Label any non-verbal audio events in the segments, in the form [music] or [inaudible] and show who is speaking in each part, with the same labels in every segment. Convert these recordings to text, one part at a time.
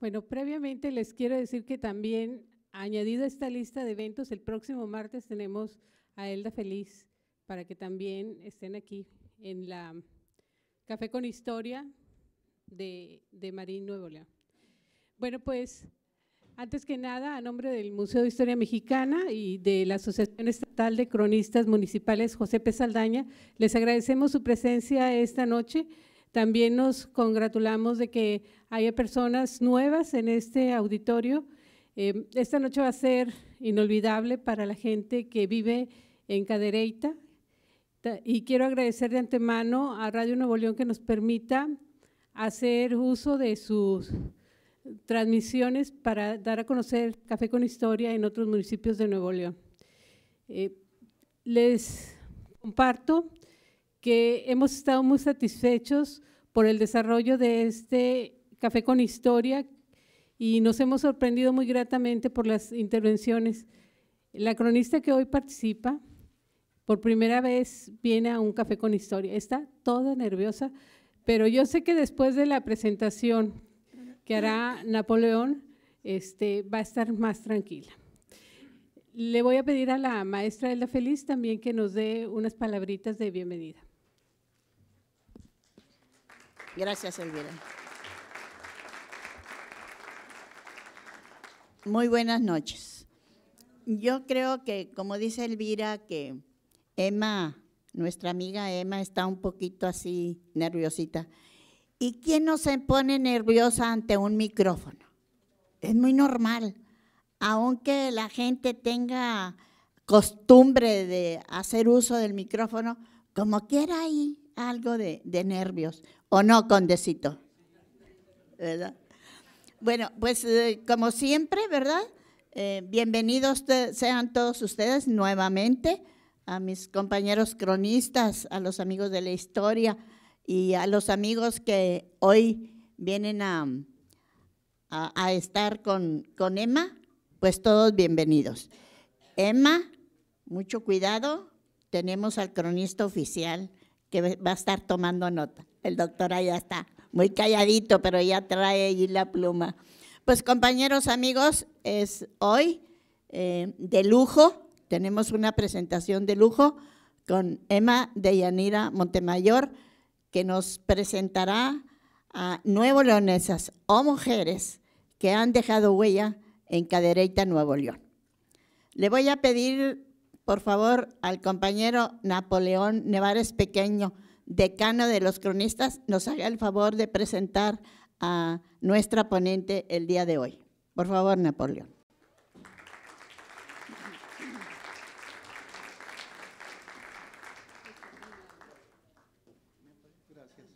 Speaker 1: Bueno, previamente les quiero decir que también, añadida a esta lista de eventos, el próximo martes tenemos a Elda Feliz para que también estén aquí en la Café con Historia de, de Marín Nuevo León. Bueno, pues antes que nada, a nombre del Museo de Historia Mexicana y de la Asociación Estatal de Cronistas Municipales José P. Saldaña, les agradecemos su presencia esta noche también nos congratulamos de que haya personas nuevas en este auditorio. Eh, esta noche va a ser inolvidable para la gente que vive en Cadereyta. Y quiero agradecer de antemano a Radio Nuevo León que nos permita hacer uso de sus transmisiones para dar a conocer Café con Historia en otros municipios de Nuevo León. Eh, les comparto que hemos estado muy satisfechos por el desarrollo de este Café con Historia y nos hemos sorprendido muy gratamente por las intervenciones. La cronista que hoy participa por primera vez viene a un Café con Historia. Está toda nerviosa, pero yo sé que después de la presentación que hará Napoleón, este, va a estar más tranquila. Le voy a pedir a la maestra Elda Feliz también que nos dé unas palabritas de bienvenida.
Speaker 2: Gracias, Elvira. Muy buenas noches. Yo creo que, como dice Elvira, que Emma, nuestra amiga Emma, está un poquito así nerviosita. ¿Y quién no se pone nerviosa ante un micrófono? Es muy normal. Aunque la gente tenga costumbre de hacer uso del micrófono, como quiera hay algo de nervios. ¿O no, Condecito? ¿Verdad? Bueno, pues eh, como siempre, ¿verdad? Eh, bienvenidos sean todos ustedes nuevamente a mis compañeros cronistas, a los amigos de la historia y a los amigos que hoy vienen a, estar con, con Emma, pues todos bienvenidos. Emma, mucho cuidado, tenemos al cronista oficial que va a estar tomando nota. El doctor ya está muy calladito, pero ya trae allí la pluma. Pues compañeros, amigos, es hoy eh, de lujo, tenemos una presentación de lujo con Emma Yanira Montemayor, que nos presentará a Nuevo Leonesas o mujeres que han dejado huella en Cadereyta, Nuevo León. Le voy a pedir por favor, al compañero Napoleón Nevares Pequeño, decano de los cronistas, nos haga el favor de presentar a nuestra ponente el día de hoy. Por favor, Napoleón.
Speaker 3: Gracias.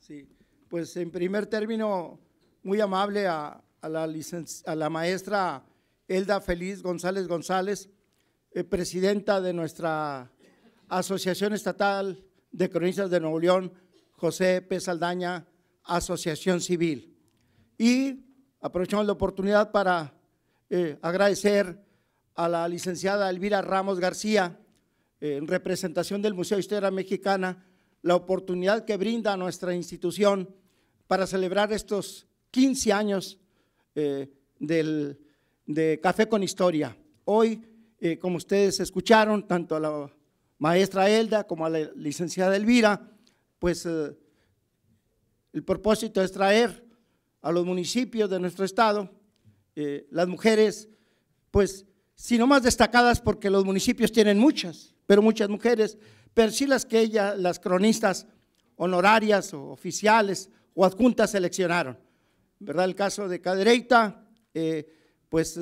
Speaker 3: Sí, pues en primer término, muy amable a, a la maestra Elda Feliz González González, eh, presidenta de nuestra Asociación Estatal de Cronistas de Nuevo León, José P. Saldaña, Asociación Civil. Y aprovechamos la oportunidad para eh, agradecer a la licenciada Elvira Ramos García, eh, en representación del Museo de Historia Mexicana, la oportunidad que brinda nuestra institución para celebrar estos 15 años de Café con Historia. Hoy eh, como ustedes escucharon, tanto a la maestra Elda como a la licenciada Elvira, pues eh, el propósito es traer a los municipios de nuestro estado eh, las mujeres, pues, si no más destacadas porque los municipios tienen muchas, pero muchas mujeres, pero sí las que ellas, las cronistas honorarias o oficiales o adjuntas seleccionaron. ¿Verdad? El caso de Cadereita, pues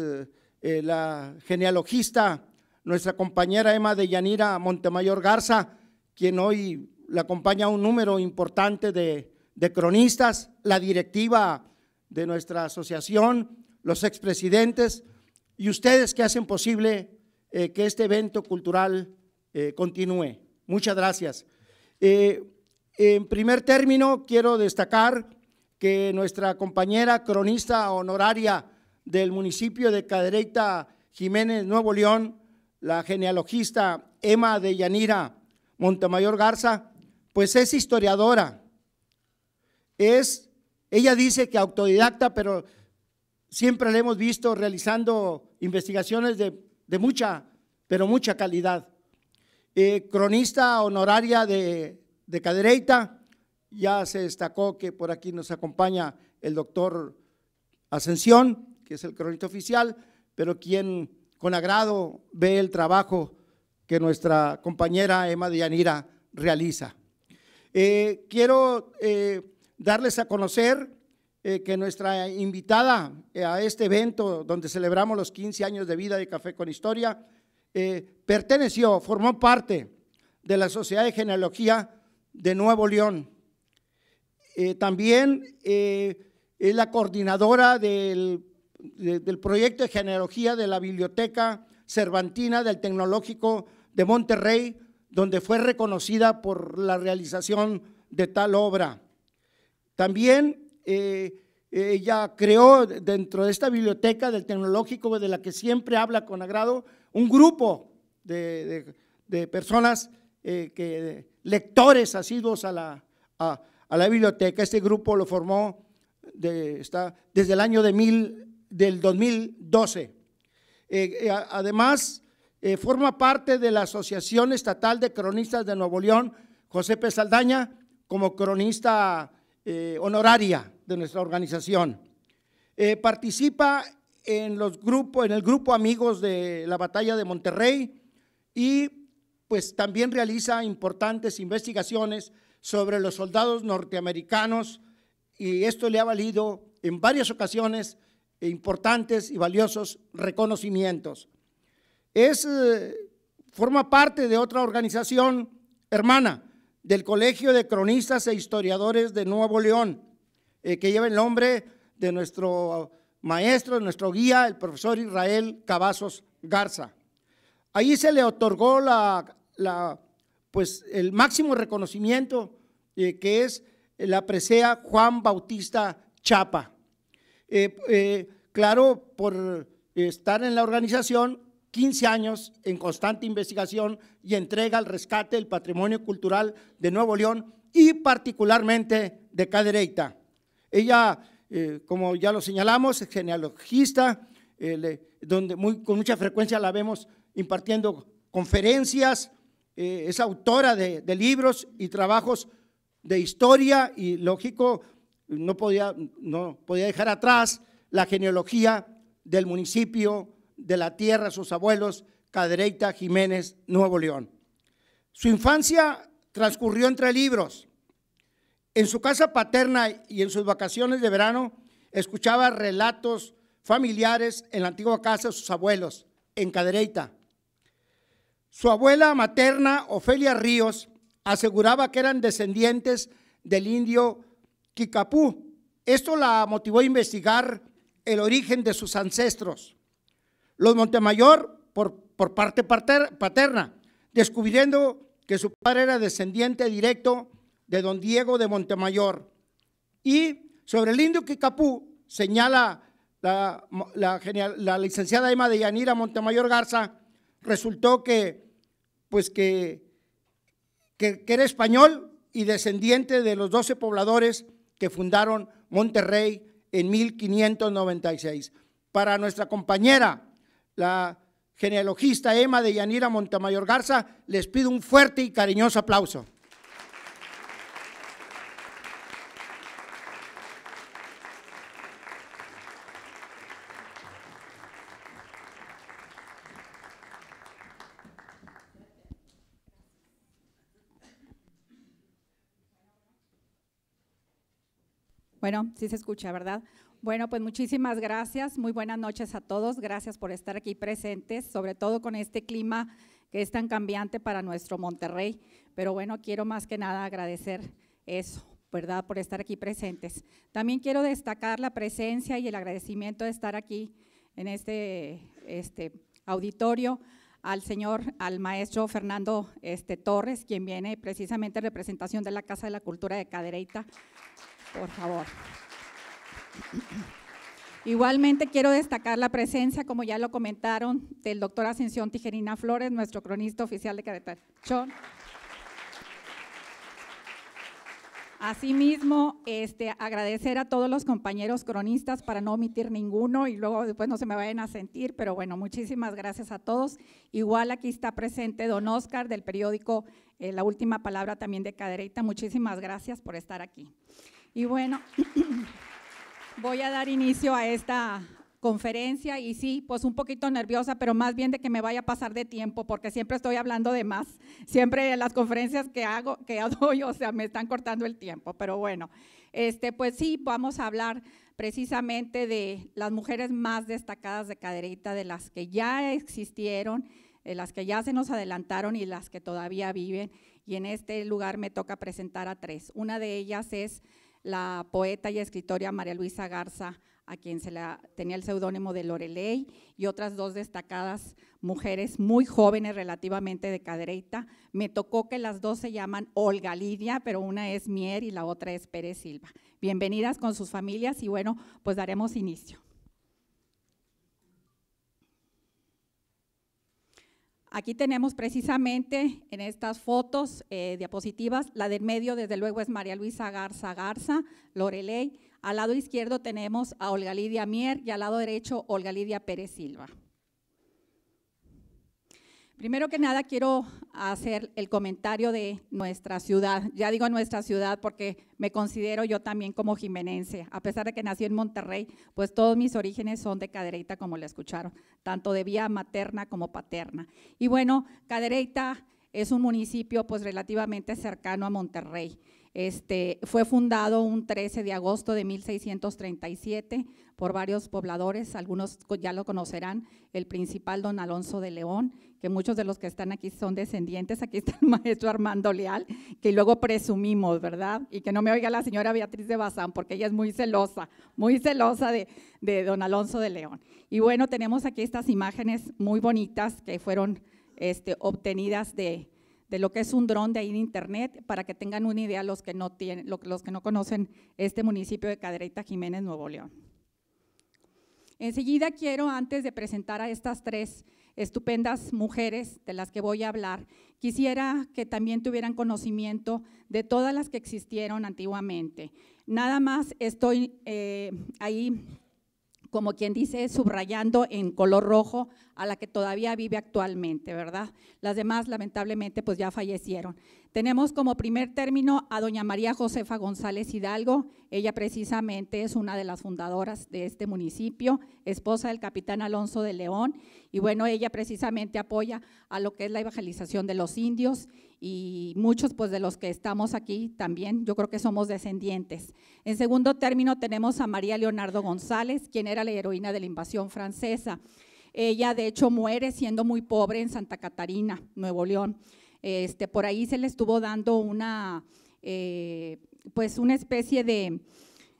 Speaker 3: eh, la genealogista, nuestra compañera Emma de Yanira Montemayor Garza, quien hoy la acompaña un número importante de, cronistas, la directiva de nuestra asociación, los expresidentes y ustedes que hacen posible eh, que este evento cultural eh, continúe. Muchas gracias. en primer término, quiero destacar que nuestra compañera cronista honoraria del municipio de Cadereyta Jiménez, Nuevo León, la genealogista Emma de Yanira Montemayor Garza, pues es historiadora. Es, ella dice que autodidacta, pero siempre la hemos visto realizando investigaciones de, mucha, pero mucha calidad. Eh, cronista honoraria de, de Cadereyta, ya se destacó que por aquí nos acompaña el doctor Ascensión, que es el cronito oficial, pero quien con agrado ve el trabajo que nuestra compañera Emma Dianira realiza. Eh, quiero eh, darles a conocer eh, que nuestra invitada a este evento donde celebramos los 15 años de vida de Café con Historia perteneció, formó parte de la Sociedad de Genealogía de Nuevo León. también es la coordinadora del del proyecto de genealogía de la Biblioteca Cervantina del Tecnológico de Monterrey, donde fue reconocida por la realización de tal obra. También eh, ella creó dentro de esta biblioteca del tecnológico, de la que siempre habla con agrado, un grupo de, personas, eh, que, lectores asiduos a la, a, la biblioteca. Este grupo lo formó desde el año de mil del 2012. Eh, eh, además, eh, forma parte de la Asociación Estatal de Cronistas de Nuevo León, José P. Saldaña, como cronista honoraria de nuestra organización. participa en, los grupos, en el grupo Amigos de la Batalla de Monterrey y pues también realiza importantes investigaciones sobre los soldados norteamericanos y esto le ha valido en varias ocasiones e importantes y valiosos reconocimientos. Es, eh, forma parte de otra organización hermana del Colegio de Cronistas e Historiadores de Nuevo León, eh, que lleva el nombre de nuestro maestro, de nuestro guía, el profesor Israel Cavazos Garza. Ahí se le otorgó la, pues, el máximo reconocimiento eh, que es la presea Juan Bautista Chapa. Eh, eh, claro, por estar en la organización, 15 años en constante investigación y entrega al rescate del patrimonio cultural de Nuevo León y particularmente de Cadereyta. Ella, eh, como ya lo señalamos, es genealogista, donde con mucha frecuencia la vemos impartiendo conferencias, es autora de, de libros y trabajos de historia y, lógico, no podía, no podía dejar atrás la genealogía del municipio, de la tierra, sus abuelos, Cadereita, Jiménez, Nuevo León. Su infancia transcurrió entre libros. En su casa paterna y en sus vacaciones de verano escuchaba relatos familiares en la antigua casa de sus abuelos, en Cadereyta. Su abuela materna, Ofelia Ríos, aseguraba que eran descendientes del indio Kikapú. Esto la motivó a investigar el origen de sus ancestros. Los Montemayor, por, por parte paterna, descubriendo que su padre era descendiente directo de don Diego de Montemayor. Y sobre el indio Kikapú señala la, licenciada Emma de Yanira Montemayor Garza, resultó que, pues que, que, era español y descendiente de los 12 pobladores que fundaron Monterrey en 1596. Para nuestra compañera, la genealogista Emma de Yanira Montemayor Garza, les pido un fuerte y cariñoso aplauso.
Speaker 4: Bueno, sí se escucha, ¿verdad? Bueno, pues muchísimas gracias. Muy buenas noches a todos. Gracias por estar aquí presentes, sobre todo con este clima que es tan cambiante para nuestro Monterrey. Pero bueno, quiero más que nada agradecer eso, ¿verdad? Por estar aquí presentes. También quiero destacar la presencia y el agradecimiento de estar aquí en este, este auditorio al señor, al maestro Fernando este, Torres, quien viene precisamente en representación de la Casa de la Cultura de Cadereyta por favor. Igualmente quiero destacar la presencia, como ya lo comentaron, del doctor Ascensión Tijerina Flores, nuestro cronista oficial de Querétaro. Asimismo, este, agradecer a todos los compañeros cronistas para no omitir ninguno y luego después no se me vayan a sentir, pero bueno, muchísimas gracias a todos. Igual aquí está presente don Oscar del periódico eh, La Última Palabra también de Cadereita. muchísimas gracias por estar aquí. Y bueno, [clears throat] voy a dar inicio a esta conferencia y sí, pues un poquito nerviosa, pero más bien de que me vaya a pasar de tiempo, porque siempre estoy hablando de más. Siempre en las conferencias que hago, que hago [laughs] yo, o sea, me están cortando el tiempo, pero bueno. Este, pues sí, vamos a hablar precisamente de las mujeres más destacadas de caderita de las que ya existieron, de las que ya se nos adelantaron y las que todavía viven. Y en este lugar me toca presentar a tres. Una de ellas es la poeta y escritora María Luisa Garza, a quien se la, tenía el seudónimo de Loreley, y otras dos destacadas mujeres muy jóvenes relativamente de cadereita. Me tocó que las dos se llaman Olga Lidia, pero una es Mier y la otra es Pérez Silva. Bienvenidas con sus familias y bueno, pues daremos inicio. Aquí tenemos precisamente en estas fotos eh, diapositivas, la del medio desde luego es María Luisa Garza Garza, Loreley. Al lado izquierdo tenemos a Olga Lidia Mier y al lado derecho Olga Lidia Pérez Silva. Primero que nada quiero hacer el comentario de nuestra ciudad. Ya digo nuestra ciudad porque me considero yo también como jimenense. A pesar de que nací en Monterrey, pues todos mis orígenes son de Cadereyta, como le escucharon, tanto de vía materna como paterna. Y bueno, Cadereyta es un municipio pues relativamente cercano a Monterrey. Este, fue fundado un 13 de agosto de 1637 por varios pobladores, algunos ya lo conocerán, el principal don Alonso de León que muchos de los que están aquí son descendientes. Aquí está el [laughs] maestro Armando Leal, que luego presumimos, ¿verdad? Y que no me oiga la señora Beatriz de Bazán, porque ella es muy celosa, muy celosa de, don Alonso de León. Y bueno, tenemos aquí estas imágenes muy bonitas que fueron este, obtenidas de, lo que es un dron de ahí en internet, para que tengan una idea los que no, tienen, los que no conocen este municipio de Cadreita Jiménez, Nuevo León. Enseguida quiero, antes de presentar a estas tres estupendas mujeres de las que voy a hablar, quisiera que también tuvieran conocimiento de todas las que existieron antiguamente. Nada más estoy eh, ahí como quien dice, subrayando en color rojo a la que todavía vive actualmente, ¿verdad? Las demás, lamentablemente, pues ya fallecieron. Tenemos como primer término a doña María Josefa González Hidalgo. Ella precisamente es una de las fundadoras de este municipio, esposa del capitán Alonso de León. Y bueno, ella precisamente apoya a lo que es la evangelización de los indios y muchos pues de los que estamos aquí también, yo creo que somos descendientes. En segundo término tenemos a María Leonardo González, quien era la heroína de la invasión francesa. Ella de hecho muere siendo muy pobre en Santa Catarina, Nuevo León. Este, por ahí se le estuvo dando una, eh, pues una especie de,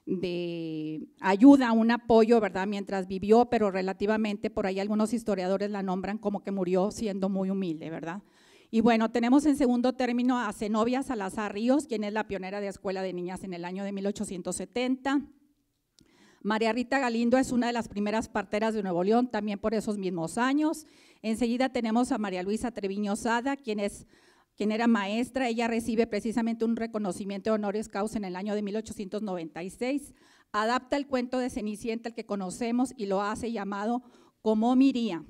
Speaker 4: de ayuda, un apoyo, ¿verdad? Mientras vivió, pero relativamente por ahí algunos historiadores la nombran como que murió siendo muy humilde, ¿verdad? Y bueno, tenemos en segundo término a Zenobia Salazar Ríos, quien es la pionera de Escuela de Niñas en el año de 1870. María Rita Galindo es una de las primeras parteras de Nuevo León, también por esos mismos años. Enseguida tenemos a María Luisa Treviño Sada, quien, es, quien era maestra. Ella recibe precisamente un reconocimiento de honores causa en el año de 1896. Adapta el cuento de Cenicienta, el que conocemos, y lo hace llamado Como Miría.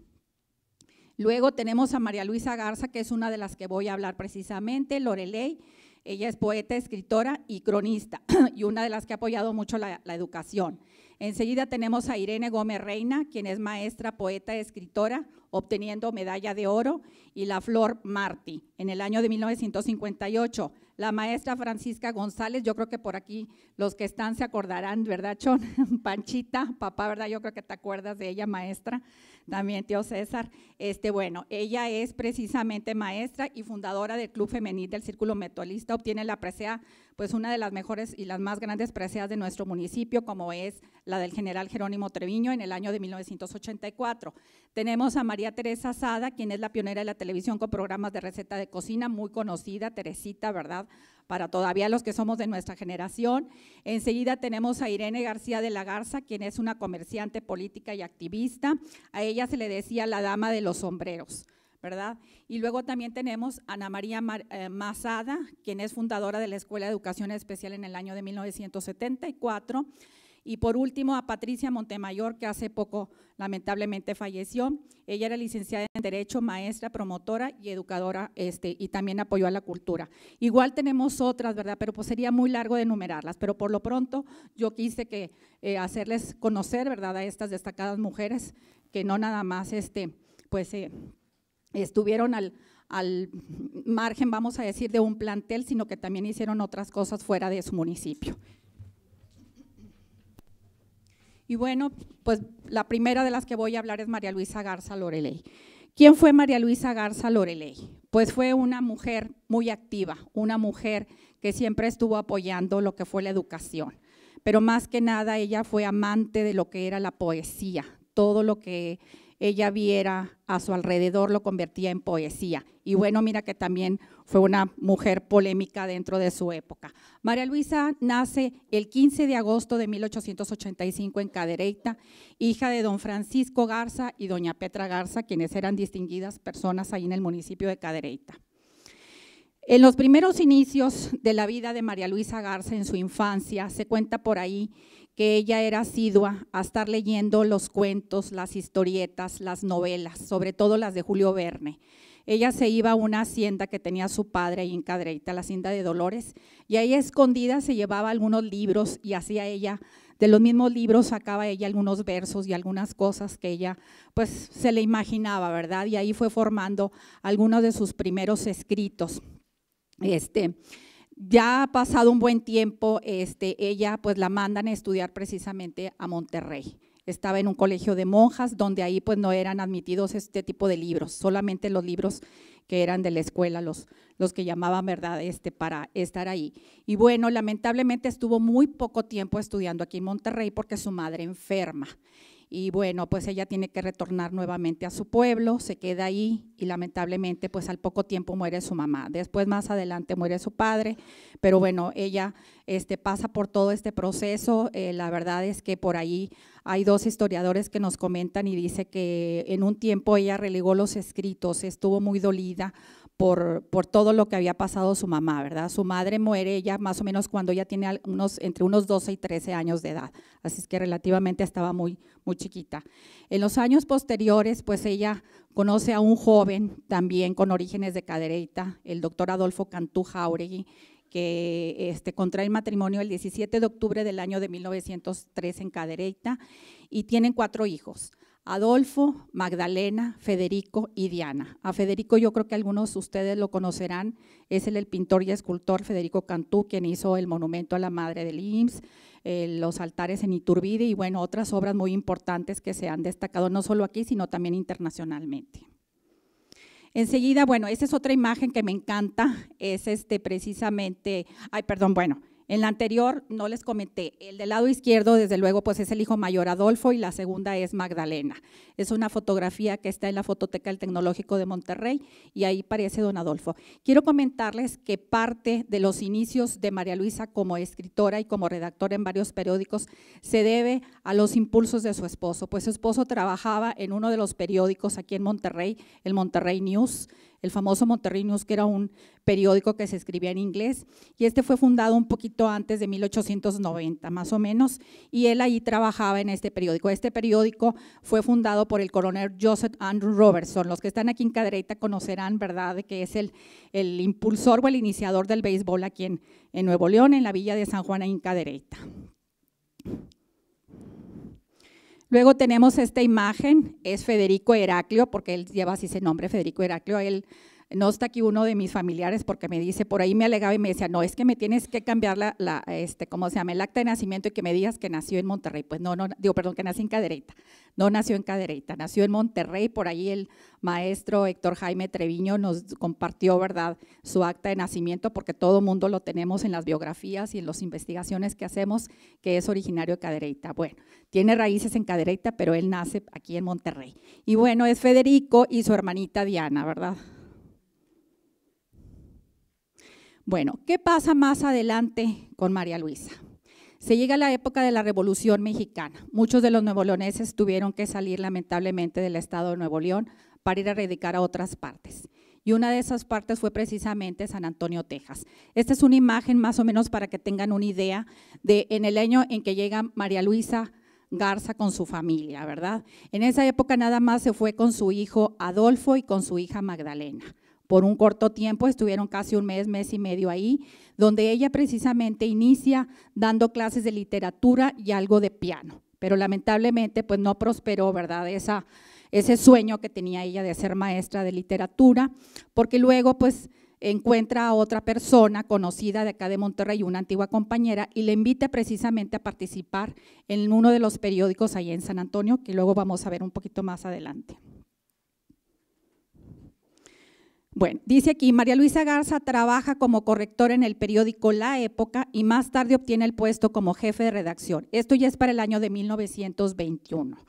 Speaker 4: Luego tenemos a María Luisa Garza, que es una de las que voy a hablar precisamente, Loreley. Ella es poeta, escritora y cronista, [clears throat] y una de las que ha apoyado mucho la, la educación. Enseguida tenemos a Irene Gómez Reina, quien es maestra, poeta, escritora, obteniendo medalla de oro, y la Flor Marti, en el año de 1958. La maestra Francisca González, yo creo que por aquí los que están se acordarán, ¿verdad, Chon? [laughs] Panchita, papá, ¿verdad? Yo creo que te acuerdas de ella, maestra, también tío César. Este, bueno, ella es precisamente maestra y fundadora del Club Femenil del Círculo Metolista, obtiene la presea pues una de las mejores y las más grandes preciadas de nuestro municipio, como es la del general Jerónimo Treviño en el año de 1984. Tenemos a María Teresa Sada, quien es la pionera de la televisión con programas de receta de cocina, muy conocida, Teresita, ¿verdad? Para todavía los que somos de nuestra generación. Enseguida tenemos a Irene García de la Garza, quien es una comerciante política y activista. A ella se le decía la dama de los sombreros. ¿verdad? Y luego también tenemos a Ana María eh, Mazada, quien es fundadora de la Escuela de Educación Especial en el año de 1974. Y por último, a Patricia Montemayor, que hace poco lamentablemente falleció. Ella era licenciada en Derecho, maestra, promotora y educadora, este, y también apoyó a la cultura. Igual tenemos otras, ¿verdad? Pero pues sería muy largo de enumerarlas. Pero por lo pronto, yo quise que, eh, hacerles conocer, ¿verdad?, a estas destacadas mujeres que no nada más, este, pues, eh, estuvieron al, margen, vamos a decir, de un plantel, sino que también hicieron otras cosas fuera de su municipio. Y bueno, pues la primera de las que voy a hablar es María Luisa Garza Loreley. ¿Quién fue María Luisa Garza Loreley? Pues fue una mujer muy activa, una mujer que siempre estuvo apoyando lo que fue la educación. Pero más que nada ella fue amante de lo que era la poesía, todo lo que ella viera a su alrededor lo convertía en poesía. Y bueno, mira que también fue una mujer polémica dentro de su época. María Luisa nace el 15 de agosto de 1885 en Cadereyta, hija de don Francisco Garza y doña Petra Garza, quienes eran distinguidas personas ahí en el municipio de Cadereyta. En los primeros inicios de la vida de María Luisa Garza en su infancia, se cuenta por ahí que ella era asidua a estar leyendo los cuentos, las historietas, las novelas, sobre todo las de Julio Verne. Ella se iba a una hacienda que tenía su padre ahí en Cadreita, la hacienda de Dolores, y ahí escondida se llevaba algunos libros y hacía ella, de los mismos libros sacaba ella algunos versos y algunas cosas que ella pues se le imaginaba, ¿verdad? Y ahí fue formando algunos de sus primeros escritos. Este, ya ha pasado un buen tiempo, este, ella pues la mandan a estudiar precisamente a Monterrey. Estaba en un colegio de monjas donde ahí pues no eran admitidos este tipo de libros, solamente los libros que eran de la escuela, los, los que llamaban, ¿verdad?, este, para estar ahí. Y bueno, lamentablemente estuvo muy poco tiempo estudiando aquí en Monterrey porque su madre enferma y bueno, pues ella tiene que retornar nuevamente a su pueblo, se queda ahí y lamentablemente pues al poco tiempo muere su mamá. Después más adelante muere su padre, pero bueno, ella este, pasa por todo este proceso. Eh, la verdad es que por ahí hay dos historiadores que nos comentan y dice que en un tiempo ella relegó los escritos, estuvo muy dolida por, todo lo que había pasado su mamá, ¿verdad? Su madre muere ella más o menos cuando ella tiene unos, entre unos 12 y 13 años de edad, así es que relativamente estaba muy, muy chiquita. En los años posteriores, pues ella conoce a un joven también con orígenes de Cadereyta, el doctor Adolfo Cantú Jauregui, que este, contrae el matrimonio el 17 de octubre del año de 1903 en Cadereyta y tienen cuatro hijos. Adolfo, Magdalena, Federico y Diana. A Federico yo creo que algunos de ustedes lo conocerán, es el, pintor y escultor Federico Cantú, quien hizo el monumento a la madre del IMSS, eh, los altares en Iturbide y bueno, otras obras muy importantes que se han destacado no solo aquí, sino también internacionalmente. Enseguida, bueno, esa es otra imagen que me encanta, es este precisamente, ay, perdón, bueno, en la anterior no les comenté. El del lado izquierdo, desde luego, pues es el hijo mayor Adolfo y la segunda es Magdalena. Es una fotografía que está en la Fototeca del Tecnológico de Monterrey y ahí parece don Adolfo. Quiero comentarles que parte de los inicios de María Luisa como escritora y como redactora en varios periódicos se debe a los impulsos de su esposo, pues su esposo trabajaba en uno de los periódicos aquí en Monterrey, el Monterrey News, el famoso Monterrey News, que era un periódico que se escribía en inglés, y este fue fundado un poquito antes de 1890, más o menos, y él ahí trabajaba en este periódico. Este periódico fue fundado por el coronel Joseph Andrew Robertson. Los que están aquí en Cadereyta conocerán, ¿verdad?, que es el, el impulsor o el iniciador del béisbol aquí en, en Nuevo León, en la villa de San Juan, en Cadereyta. Luego tenemos esta imagen, es Federico Heraclio, porque él lleva así ese nombre, Federico Heraclio, él no está aquí uno de mis familiares porque me dice, por ahí me alegaba y me decía, no, es que me tienes que cambiar la, este, ¿cómo se llama? El acta de nacimiento y que me digas que nació en Monterrey. Pues no, no, digo, perdón, que nací en Cadereyta. No nació en Cadereyta, nació en Monterrey. Por ahí el maestro Héctor Jaime Treviño nos compartió, ¿verdad?, su acta de nacimiento porque todo mundo lo tenemos en las biografías y en las investigaciones que hacemos que es originario de Cadereyta. Bueno, tiene raíces en Cadereyta, pero él nace aquí en Monterrey. Y bueno, es Federico y su hermanita Diana, ¿verdad? Bueno, ¿qué pasa más adelante con María Luisa? Se llega a la época de la Revolución Mexicana. Muchos de los leoneses tuvieron que salir lamentablemente del estado de Nuevo León para ir a radicar a otras partes. Y una de esas partes fue precisamente San Antonio, Texas. Esta es una imagen más o menos para que tengan una idea de en el año en que llega María Luisa Garza con su familia, ¿verdad? En esa época nada más se fue con su hijo Adolfo y con su hija Magdalena por un corto tiempo, estuvieron casi un mes, mes y medio ahí, donde ella precisamente inicia dando clases de literatura y algo de piano. Pero lamentablemente pues no prosperó, ¿verdad? ese sueño que tenía ella de ser maestra de literatura, porque luego pues encuentra a otra persona conocida de acá de Monterrey, una antigua compañera, y le invita precisamente a participar en uno de los periódicos ahí en San Antonio, que luego vamos a ver un poquito más adelante. Bueno, dice aquí, María Luisa Garza trabaja como correctora en el periódico La Época y más tarde obtiene el puesto como jefe de redacción. Esto ya es para el año de 1921.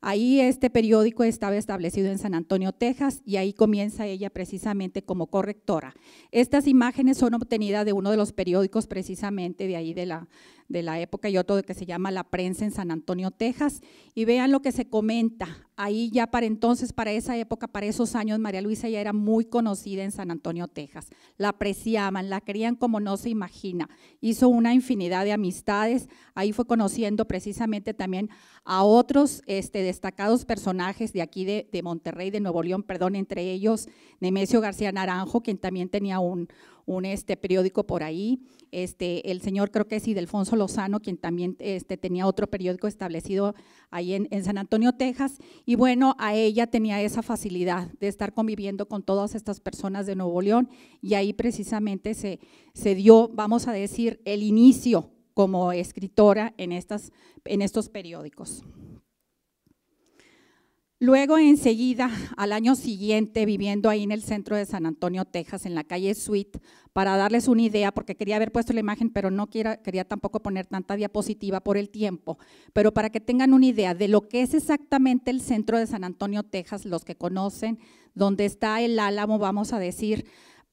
Speaker 4: Ahí este periódico estaba establecido en San Antonio, Texas, y ahí comienza ella precisamente como correctora. Estas imágenes son obtenidas de uno de los periódicos precisamente de ahí de la, de la época y otro que se llama La Prensa en San Antonio, Texas. Y vean lo que se comenta. Ahí ya para entonces, para esa época, para esos años, María Luisa ya era muy conocida en San Antonio, Texas. La apreciaban, la querían como no se imagina. Hizo una infinidad de amistades. Ahí fue conociendo precisamente también a otros este, destacados personajes de aquí de, de Monterrey, de Nuevo León, perdón, entre ellos Nemesio García Naranjo, quien también tenía un, un este, periódico por ahí. Este, el señor creo que es Idelfonso Lozano, quien también este, tenía otro periódico establecido ahí en, San Antonio, Texas. Y bueno, a ella tenía esa facilidad de estar conviviendo con todas estas personas de Nuevo León y ahí precisamente se, se dio, vamos a decir, el inicio como escritora en, estas, en estos periódicos. Luego enseguida, al año siguiente, viviendo ahí en el centro de San Antonio, Texas, en la calle Suite, para darles una idea, porque quería haber puesto la imagen, pero no quería tampoco poner tanta diapositiva por el tiempo, pero para que tengan una idea de lo que es exactamente el centro de San Antonio, Texas, los que conocen, donde está el álamo, vamos a decir,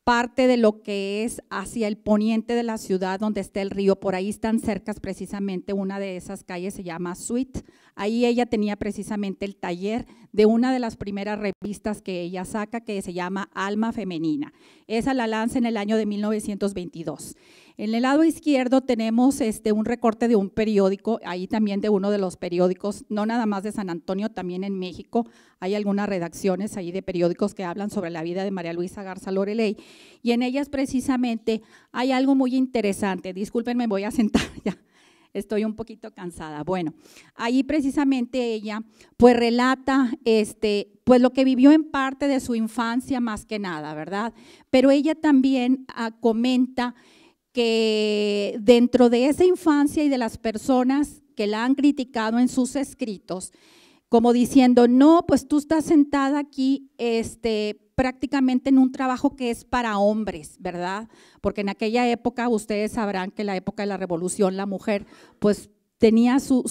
Speaker 4: parte de lo que es hacia el poniente de la ciudad donde está el río, por ahí están cercas precisamente una de esas calles, se llama Suite. Ahí ella tenía precisamente el taller de una de las primeras revistas que ella saca, que se llama Alma Femenina. Esa la lanza en el año de 1922. En el lado izquierdo tenemos este, un recorte de un periódico, ahí también de uno de los periódicos, no nada más de San Antonio, también en México. Hay algunas redacciones ahí de periódicos que hablan sobre la vida de María Luisa Garza Loreley. Y en ellas precisamente hay algo muy interesante. Disculpen, voy a sentar [laughs] ya estoy un poquito cansada. Bueno, ahí precisamente ella pues relata este pues lo que vivió en parte de su infancia más que nada, ¿verdad? Pero ella también ah, comenta que dentro de esa infancia y de las personas que la han criticado en sus escritos, como diciendo, no, pues tú estás sentada aquí este, prácticamente en un trabajo que es para hombres, ¿verdad? Porque en aquella época, ustedes sabrán que en la época de la revolución, la mujer pues tenía su,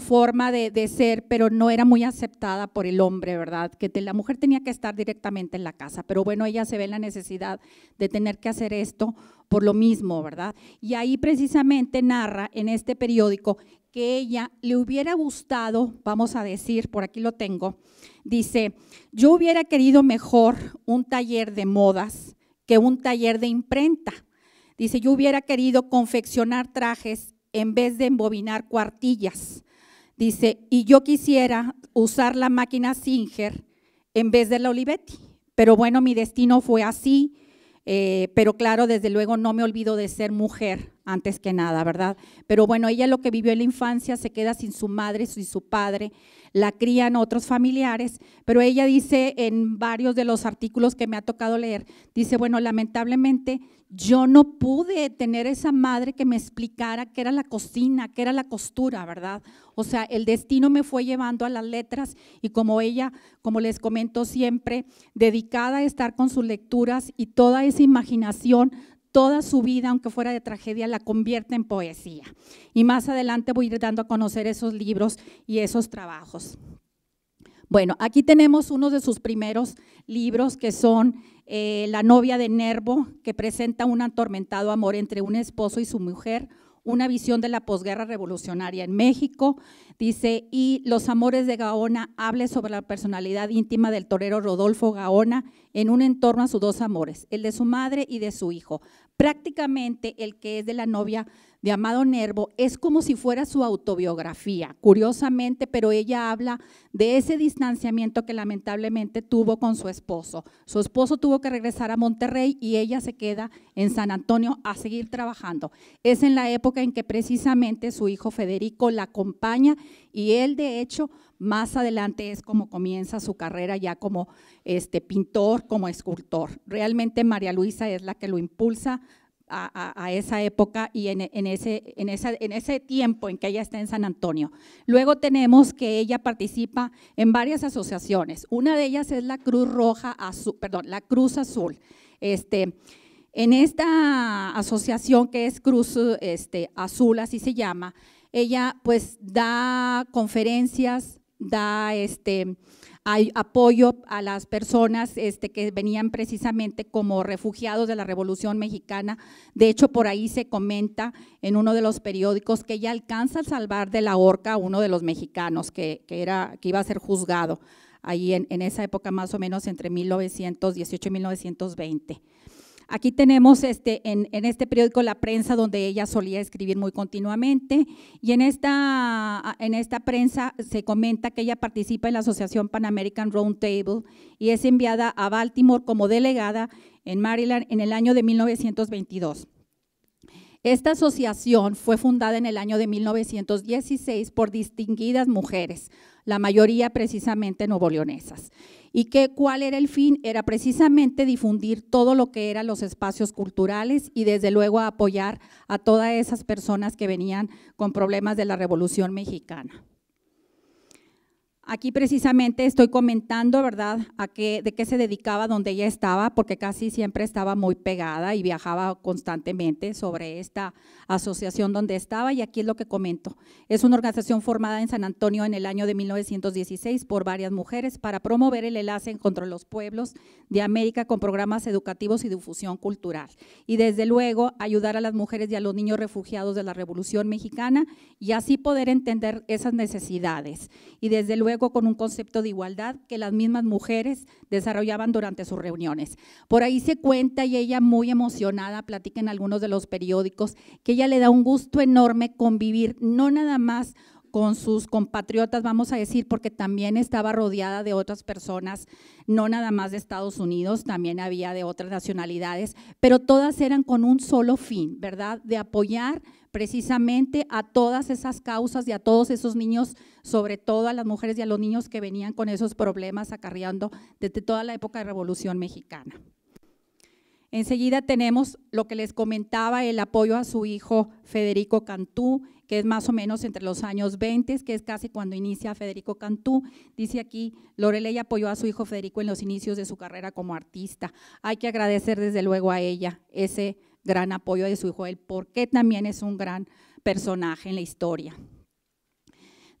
Speaker 4: forma de, ser, pero no era muy aceptada por el hombre, ¿verdad? Que la mujer tenía que estar directamente en la casa, pero bueno, ella se ve la necesidad de tener que hacer esto por lo mismo, ¿verdad? Y ahí precisamente narra en este periódico que ella le hubiera gustado, vamos a decir, por aquí lo tengo, dice, yo hubiera querido mejor un taller de modas que un taller de imprenta. Dice, yo hubiera querido confeccionar trajes en vez de embobinar cuartillas. Dice, y yo quisiera usar la máquina Singer en vez de la Olivetti. Pero bueno, mi destino fue así, eh, pero claro, desde luego no me olvido de ser mujer antes que nada, ¿verdad? Pero bueno, ella lo que vivió en la infancia se queda sin su madre, sin su padre, la crían otros familiares, pero ella dice en varios de los artículos que me ha tocado leer, dice, bueno, lamentablemente yo no pude tener esa madre que me explicara qué era la cocina, qué era la costura, ¿verdad? O sea, el destino me fue llevando a las letras y como ella, como les comento siempre, dedicada a estar con sus lecturas y toda esa imaginación, toda su vida, aunque fuera de tragedia, la convierte en poesía. Y más adelante voy a ir dando a conocer esos libros y esos trabajos. Bueno, aquí tenemos uno de sus primeros libros que son eh, La novia de Nervo, que presenta un atormentado amor entre un esposo y su mujer, una visión de la posguerra revolucionaria en México, dice, y Los Amores de Gaona hable sobre la personalidad íntima del torero Rodolfo Gaona en un entorno a sus dos amores, el de su madre y de su hijo, prácticamente el que es de la novia de Amado Nervo es como si fuera su autobiografía, curiosamente, pero ella habla de ese distanciamiento que lamentablemente tuvo con su esposo. Su esposo tuvo que regresar a Monterrey y ella se queda en San Antonio a seguir trabajando. Es en la época en que precisamente su hijo Federico la acompaña y él de hecho más adelante es como comienza su carrera ya como este pintor, como escultor. Realmente María Luisa es la que lo impulsa a, esa época y en, ese, en, esa, en ese tiempo en que ella está en San Antonio. Luego tenemos que ella participa en varias asociaciones. Una de ellas es la Cruz Roja Azul, perdón, la Cruz Azul. Este, en esta asociación que es Cruz este, Azul, así se llama, ella pues da conferencias, da este, hay apoyo a las personas este, que venían precisamente como refugiados de la Revolución Mexicana. De hecho, por ahí se comenta en uno de los periódicos que ella alcanza a salvar de la horca a uno de los mexicanos que, era, que iba a ser juzgado ahí en, en esa época más o menos entre 1918 y 1920. Aquí tenemos este, en, este periódico La Prensa, donde ella solía escribir muy continuamente, y en esta, en esta prensa se comenta que ella participa en la Asociación Pan American Roundtable y es enviada a Baltimore como delegada en Maryland en el año de 1922. Esta asociación fue fundada en el año de 1916 por distinguidas mujeres, la mayoría precisamente leonesas y que cuál era el fin, era precisamente difundir todo lo que eran los espacios culturales y desde luego apoyar a todas esas personas que venían con problemas de la Revolución Mexicana. Aquí precisamente estoy comentando, ¿verdad?, a qué, de qué se dedicaba donde ella estaba, porque casi siempre estaba muy pegada y viajaba constantemente sobre esta asociación donde estaba y aquí es lo que comento. Es una organización formada en San Antonio en el año de 1916 por varias mujeres para promover el enlace contra los pueblos de América con programas educativos y difusión cultural. Y desde luego ayudar a las mujeres y a los niños refugiados de la Revolución Mexicana y así poder entender esas necesidades. Y desde luego con un concepto de igualdad que las mismas mujeres desarrollaban durante sus reuniones. Por ahí se cuenta y ella muy emocionada platica en algunos de los periódicos que ella le da un gusto enorme convivir no nada más con sus compatriotas, vamos a decir, porque también estaba rodeada de otras personas, no nada más de Estados Unidos, también había de otras nacionalidades, pero todas eran con un solo fin, ¿verdad? De apoyar precisamente a todas esas causas y a todos esos niños, sobre todo a las mujeres y a los niños que venían con esos problemas acarreando desde toda la época de Revolución Mexicana. Enseguida tenemos lo que les comentaba, el apoyo a su hijo Federico Cantú, que es más o menos entre los años 20, que es casi cuando inicia Federico Cantú. Dice aquí, Loreley apoyó a su hijo Federico en los inicios de su carrera como artista. Hay que agradecer desde luego a ella ese gran apoyo de su hijo, él, porque también es un gran personaje en la historia.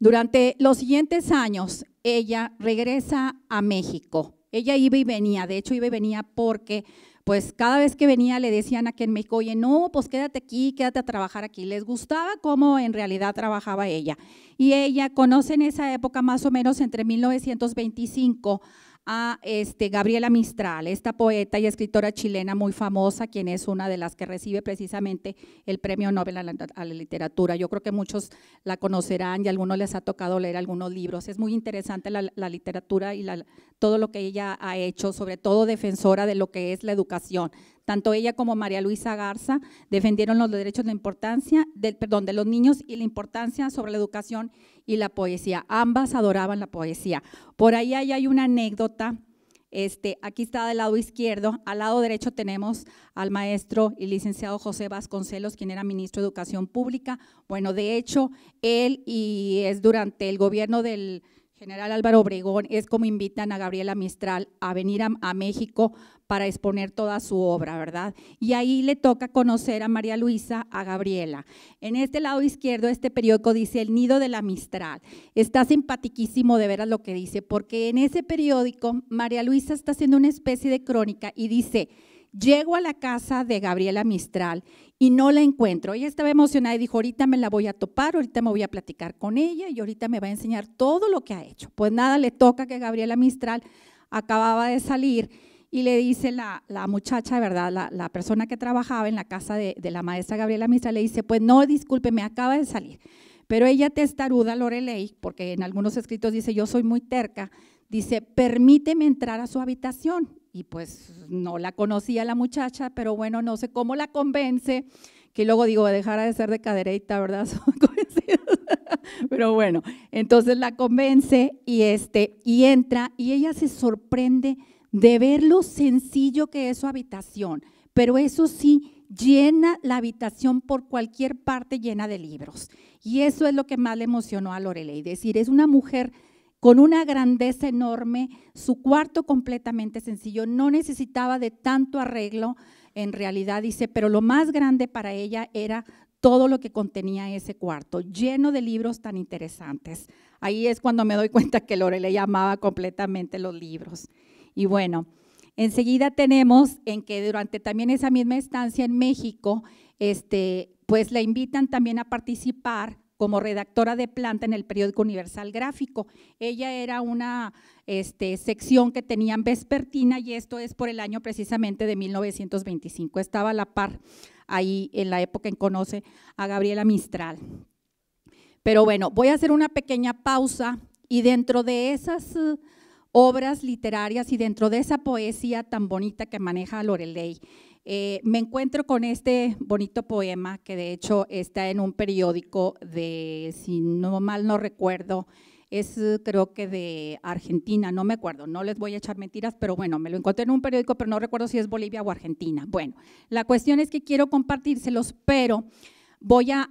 Speaker 4: Durante los siguientes años, ella regresa a México. Ella iba y venía, de hecho iba y venía porque pues cada vez que venía le decían aquí en México, oye, no, pues quédate aquí, quédate a trabajar aquí. Les gustaba cómo en realidad trabajaba ella. Y ella conoce en esa época más o menos entre 1925 a este, Gabriela Mistral, esta poeta y escritora chilena muy famosa, quien es una de las que recibe precisamente el premio Nobel a la, literatura. Yo creo que muchos la conocerán y algunos les ha tocado leer algunos libros. Es muy interesante la, literatura y la, todo lo que ella ha hecho, sobre todo defensora de lo que es la educación, tanto ella como María Luisa Garza defendieron los derechos de, importancia, del, perdón, de los niños y la importancia sobre la educación y la poesía. Ambas adoraban la poesía. Por ahí, hay una anécdota este, aquí está del lado izquierdo. Al lado derecho tenemos al maestro y licenciado José Vasconcelos, quien era ministro de Educación Pública. Bueno, de hecho, él y es durante el gobierno del general Álvaro Obregón, es como invitan a Gabriela Mistral a venir a México para exponer toda su obra, ¿verdad? Y ahí le toca conocer a María Luisa, a Gabriela. En este lado izquierdo, este periódico dice El Nido de la Mistral. Está simpatiquísimo de ver a lo que dice, porque en ese periódico María Luisa está haciendo una especie de crónica y dice, llego a la casa de Gabriela Mistral y no la encuentro. Ella estaba emocionada y dijo, ahorita me la voy a topar, ahorita me voy a platicar con ella y ahorita me va a enseñar todo lo que ha hecho. Pues nada, le toca que Gabriela Mistral acababa de salir y le dice la, la muchacha, ¿verdad? La, persona que trabajaba en la casa de, la maestra Gabriela Mistral le dice, pues no, disculpe, me acaba de salir. Pero ella testaruda, Lorelei, porque en algunos escritos dice, yo soy muy terca, dice, permíteme entrar a su habitación. Y pues no la conocía la muchacha, pero bueno, no sé cómo la convence, que luego digo, dejara de ser de cadereita, ¿verdad? [laughs] [laughs] pero bueno, entonces la convence y, este, y entra y ella se sorprende de ver lo sencillo que es su habitación, pero eso sí, llena la habitación por cualquier parte llena de libros. Y eso es lo que más le emocionó a Lorelei, decir, es una mujer con una grandeza enorme, su cuarto completamente sencillo, no necesitaba de tanto arreglo, en realidad dice, pero lo más grande para ella era todo lo que contenía ese cuarto, lleno de libros tan interesantes. Ahí es cuando me doy cuenta que Lorelei amaba completamente los libros. Y bueno, enseguida tenemos en que durante también esa misma estancia en México, este, pues la invitan también a participar como redactora de planta en el periódico Universal Gráfico. Ella era una este, sección que tenían vespertina y esto es por el año precisamente de 1925. Estaba la par ahí en la época en conoce a Gabriela Mistral. Pero bueno, voy a hacer una pequeña pausa y dentro de esas obras literarias y dentro de esa poesía tan bonita que maneja Loreley. Eh, me encuentro con este bonito poema que de hecho está en un periódico de, si no mal no recuerdo, es eh, creo que de Argentina, no me acuerdo, no les voy a echar mentiras, pero bueno, me lo encontré en un periódico, pero no recuerdo si es Bolivia o Argentina. Bueno, la cuestión es que quiero compartírselos, pero voy a,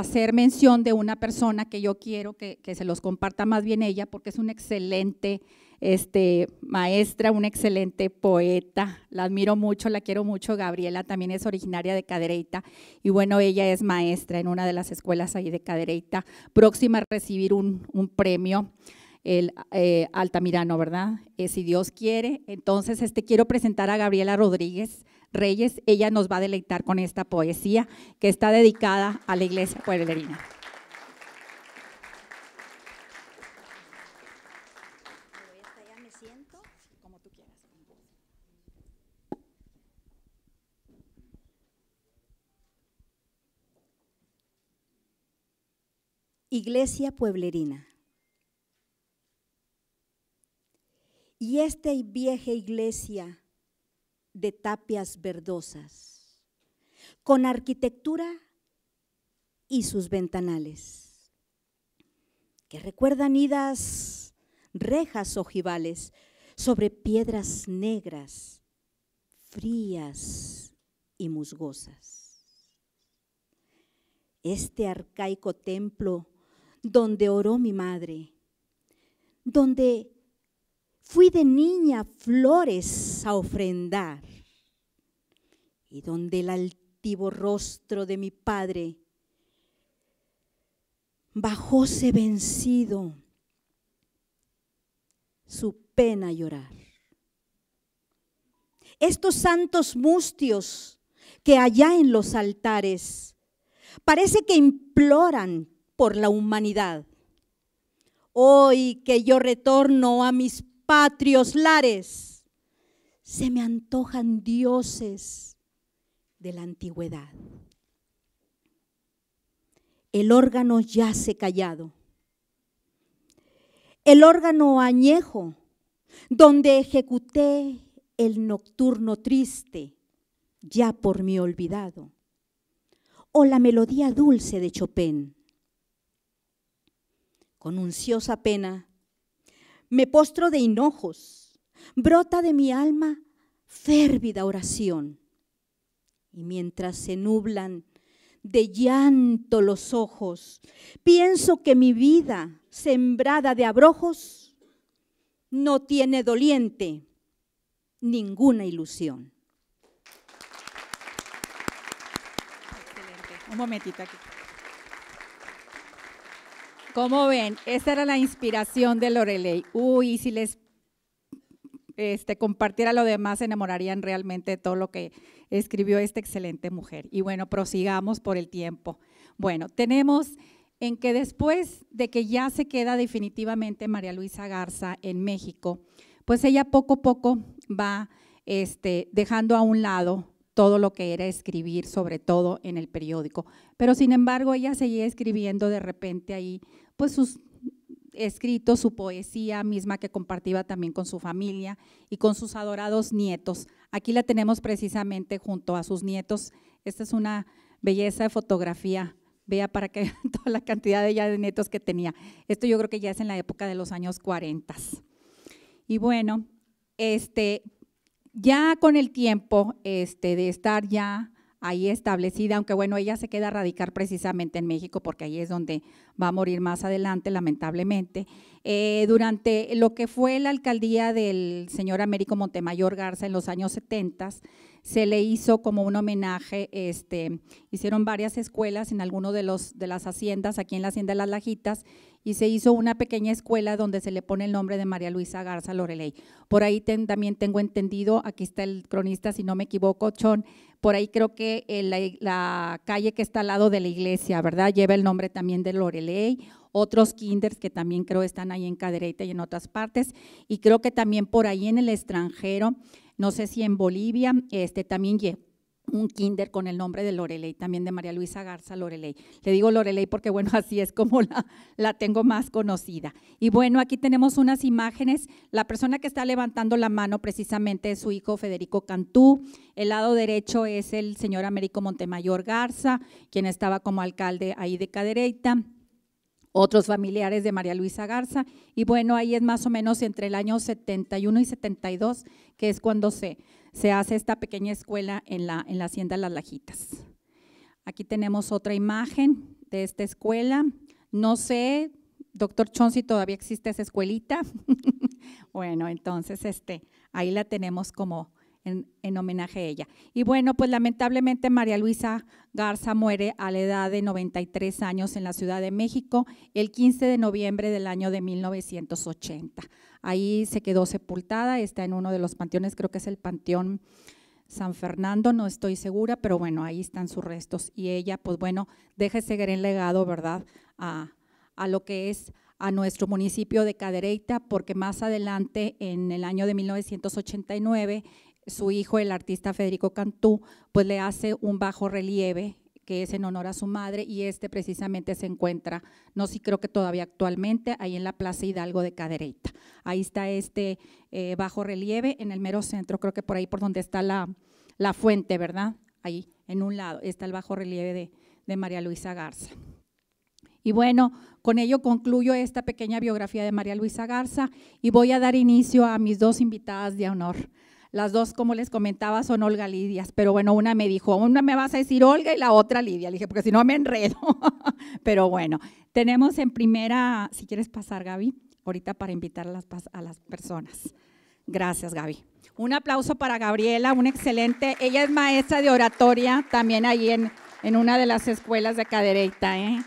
Speaker 4: hacer mención de una persona que yo quiero que, que se los comparta más bien ella, porque es un excelente este, maestra, un excelente poeta. La admiro mucho, la quiero mucho. Gabriela también es originaria de Cadereyta y bueno, ella es maestra en una de las escuelas ahí de Cadereyta, próxima a recibir un, premio el eh, Altamirano, ¿verdad? Eh, si Dios quiere. Entonces, este, quiero presentar a Gabriela Rodríguez Reyes. Ella nos va a deleitar con esta poesía que está dedicada a la iglesia pueblerina.
Speaker 5: iglesia pueblerina. Y esta vieja iglesia de tapias verdosas, con arquitectura y sus ventanales, que recuerdan idas rejas ojivales sobre piedras negras, frías y musgosas. Este arcaico templo donde oró mi madre, donde fui de niña flores a ofrendar y donde el altivo rostro de mi padre bajóse vencido su pena llorar. Estos santos mustios que allá en los altares parece que imploran por la humanidad. Hoy que yo retorno a mis patrios lares, se me antojan dioses de la antigüedad. El órgano yace callado. El órgano añejo, donde ejecuté el nocturno triste, ya por mí olvidado. O la melodía dulce de Chopin con unciosa pena. Me postro de hinojos, brota de mi alma férvida oración. Y mientras se nublan de llanto los ojos, pienso que mi vida, sembrada de abrojos, no tiene doliente ninguna ilusión.
Speaker 4: Excelente. Un momentito aquí. Como ven, esa era la inspiración de Lorelei. Uy, si les este, compartiera lo demás, se enamorarían realmente de todo lo que escribió esta excelente mujer. Y bueno, prosigamos por el tiempo. Bueno, tenemos en que después de que ya se queda definitivamente María Luisa Garza en México, pues ella poco a poco va este, dejando a un lado todo lo que era escribir, sobre todo en el periódico. Pero sin embargo, ella seguía escribiendo de repente ahí pues sus escritos, su poesía misma que compartía también con su familia y con sus adorados nietos. Aquí la tenemos precisamente junto a sus nietos. Esta es una belleza de fotografía. Vea para que [laughs] toda la cantidad de, ya de nietos que tenía. Esto yo creo que ya es en la época de los años 40. Y bueno, este, ya con el tiempo este, de estar ya ahí establecida, aunque bueno, ella se queda a radicar precisamente en México porque ahí es donde va a morir más adelante, lamentablemente. Eh, durante lo que fue la alcaldía del señor Américo Montemayor Garza en los años 70, se le hizo como un homenaje, este, hicieron varias escuelas en alguno de, los, de las haciendas, aquí en la hacienda de Las Lajitas, y se hizo una pequeña escuela donde se le pone el nombre de María Luisa Garza Loreley. Por ahí también tengo entendido, aquí está el cronista, si no me equivoco, Chon, por ahí creo que eh, la, calle que está al lado de la iglesia, ¿verdad? Lleva el nombre también de Loreley. Otros kinders que también creo están ahí en Cadereyta y en otras partes. Y creo que también por ahí en el extranjero, no sé si en Bolivia, este, también un kinder con el nombre de Loreley, también de María Luisa Garza Loreley. Le digo Loreley porque, bueno, [laughs] así es como la, la tengo más conocida. Y bueno, aquí tenemos unas imágenes. La persona que está levantando la mano precisamente es su hijo Federico Cantú. El lado derecho es el señor Américo Montemayor Garza, quien estaba como alcalde ahí de Cadereita, otros familiares de María Luisa Garza. Y bueno, ahí es más o menos entre el año 71 y 72, que es cuando se, se hace esta pequeña escuela en la, en la Hacienda Las Lajitas. Aquí tenemos otra imagen de esta escuela. No sé, doctor Chon, si todavía existe esa escuelita. [laughs] bueno, entonces este, ahí la tenemos como en, homenaje a ella. Y bueno, pues lamentablemente María Luisa Garza muere a la edad de 93 años en la Ciudad de México el 15 de noviembre del año de 1980. Ahí se quedó sepultada, está en uno de los panteones, creo que es el Panteón San Fernando, no estoy segura, pero bueno, ahí están sus restos. Y ella, pues bueno, deja ese gran legado, ¿verdad?, a, a lo que es a nuestro municipio de Cadereyta, porque más adelante, en el año de 1989, su hijo, el artista Federico Cantú, pues le hace un bajo relieve que es en honor a su madre y este precisamente se encuentra, no sé, creo que todavía actualmente, ahí en la Plaza Hidalgo de Cadereyta. Ahí está este eh, bajo relieve en el mero centro, creo que por ahí por donde está la, la fuente, ¿verdad? Ahí, en un lado, está el bajo relieve de María Luisa Garza. Y bueno, con ello concluyo esta pequeña biografía de María Luisa Garza y voy a dar inicio a mis dos invitadas de honor. Las dos, como les comentaba, son Olga Lidias, pero bueno, una me dijo, una me vas a decir Olga y la otra Lidia. Le dije, porque si no me enredo. [laughs] pero bueno, tenemos en primera, si quieres pasar, Gaby, ahorita para invitar a las, personas. Gracias, Gaby. Un aplauso para Gabriela, un excelente, ella es maestra de oratoria también ahí en, en una de las escuelas de Cadereyta. ¿eh?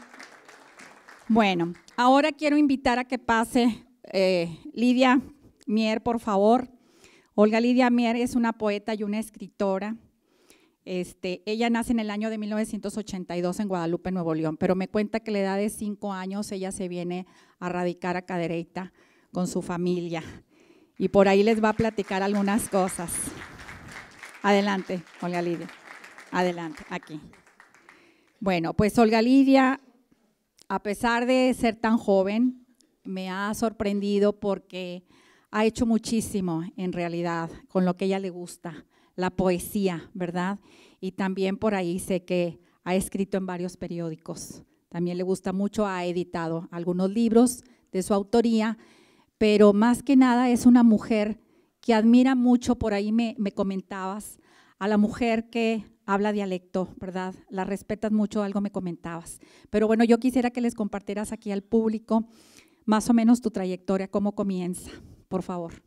Speaker 4: Bueno, ahora quiero invitar a que pase eh, Lidia Mier, por favor. Olga Lidia Mier es una poeta y una escritora. Este, ella nace en el año de 1982 en Guadalupe, Nuevo León, pero me cuenta que a la edad de cinco años ella se viene a radicar a Cadereyta con su familia. Y por ahí les va a platicar algunas cosas. Adelante, Olga Lidia. Adelante, aquí. Bueno, pues Olga Lidia, a pesar de ser tan joven, me ha sorprendido porque ha hecho muchísimo en realidad con lo que ella le gusta, la poesía, ¿verdad? Y también por ahí sé que ha escrito en varios periódicos. También le gusta mucho, ha editado algunos libros de su autoría, pero más que nada es una mujer que admira mucho, por ahí me, me comentabas, a la mujer que habla dialecto, ¿verdad? La respetas mucho, algo me comentabas. Pero bueno, yo quisiera que les compartieras aquí al público más o menos tu trayectoria, cómo comienza por favor.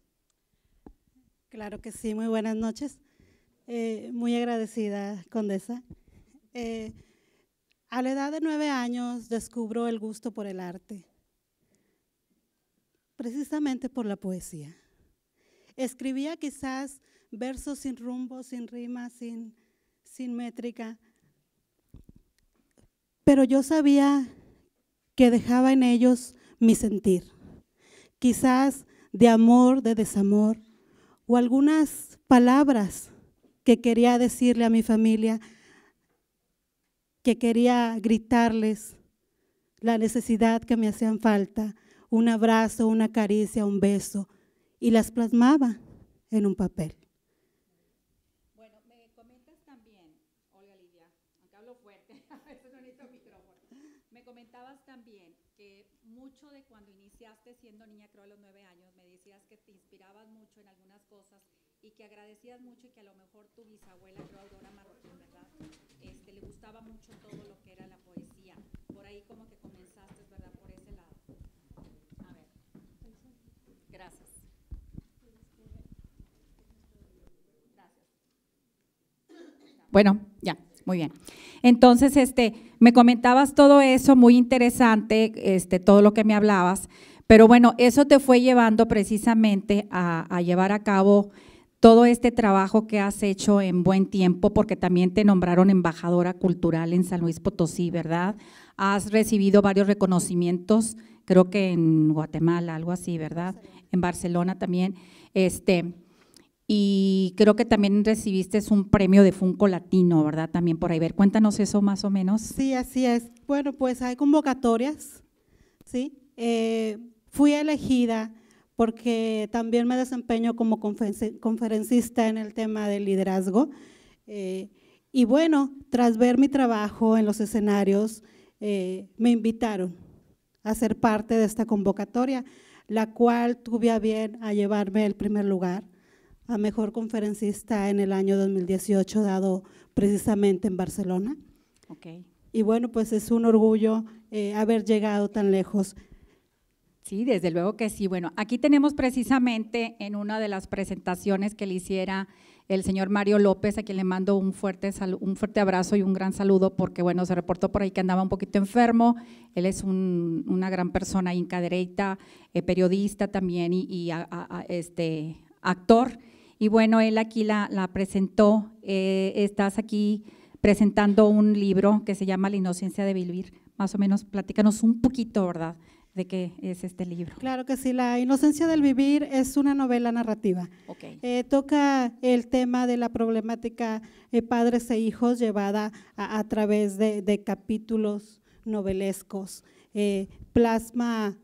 Speaker 6: Claro que sí, muy buenas noches. Eh, muy agradecida, Condesa. Eh, a la edad de nueve años descubro el gusto por el arte, precisamente por la poesía. Escribía quizás versos sin rumbo, sin rima, sin, sin métrica, pero yo sabía que dejaba en ellos mi sentir. Quizás de amor, de desamor, o algunas palabras que quería decirle a mi familia, que quería gritarles la necesidad que me hacían falta, un abrazo, una caricia, un beso, y las plasmaba en un papel.
Speaker 4: de cuando iniciaste siendo niña, creo a los nueve años, me decías que te inspirabas mucho en algunas cosas y que agradecías mucho y que a lo mejor tu bisabuela, creo Aurora Marroquín, ¿verdad? Este, le gustaba mucho todo lo que era la poesía. Por ahí como que comenzaste, ¿verdad? Por ese lado. A ver. Gracias. Gracias. Bueno, ya. Muy bien. Entonces, este, me comentabas todo eso, muy interesante, este, todo lo que me hablabas, pero bueno, eso te fue llevando precisamente a, llevar a cabo todo este trabajo que has hecho en buen tiempo, porque también te nombraron embajadora cultural en San Luis Potosí, ¿verdad? Has recibido varios reconocimientos, creo que en Guatemala, algo así, ¿verdad? En Barcelona también. Este, y creo que también recibiste un premio de Funko Latino, ¿verdad? También por ahí ver. Cuéntanos
Speaker 6: eso más o menos. Sí, así es. Bueno, pues hay convocatorias, ¿sí? Eh, fui elegida porque también me desempeño como conferencista en el tema del liderazgo. Eh, y bueno, tras ver mi trabajo en los escenarios, eh, me invitaron a ser parte de esta convocatoria, la cual tuve a bien a llevarme el primer lugar a mejor conferencista en el año 2018 dado precisamente en Barcelona. Y bueno, pues es un orgullo eh, haber llegado tan lejos.
Speaker 4: Sí, desde luego que sí. Bueno, aquí tenemos precisamente en una de las presentaciones que le hiciera el señor Mario López, a quien le mando un fuerte, un fuerte abrazo y un gran saludo, porque bueno, se reportó por ahí que andaba un poquito enfermo. Él es una gran persona, incadereita, eh, periodista también y, a, este, actor. Y bueno, él aquí la, presentó. Eh, estás aquí presentando un libro que se llama La inocencia de vivir. Más o menos, platícanos un poquito, ¿verdad?, de qué es este libro.
Speaker 6: Claro que sí, La inocencia del vivir es una novela narrativa. Eh, toca el tema de la problemática de eh, padres e hijos llevada a, través de, de, capítulos novelescos. plasma